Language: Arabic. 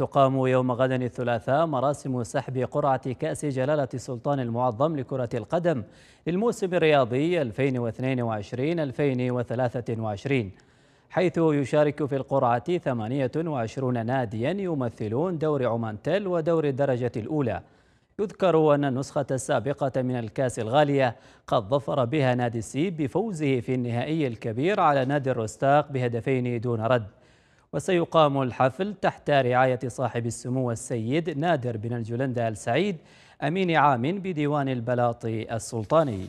تقام يوم غد الثلاثاء مراسم سحب قرعة كأس جلالة السلطان المعظم لكرة القدم للموسم الرياضي 2022-2023 حيث يشارك في القرعة 28 ناديا يمثلون دور عمان تل ودور الدرجة الأولى يذكر أن النسخة السابقة من الكاس الغالية قد ظفر بها نادي السيب بفوزه في النهائي الكبير على نادي الرستاق بهدفين دون رد وسيقام الحفل تحت رعاية صاحب السمو السيد نادر بن الجلندة السعيد أمين عام بديوان البلاط السلطاني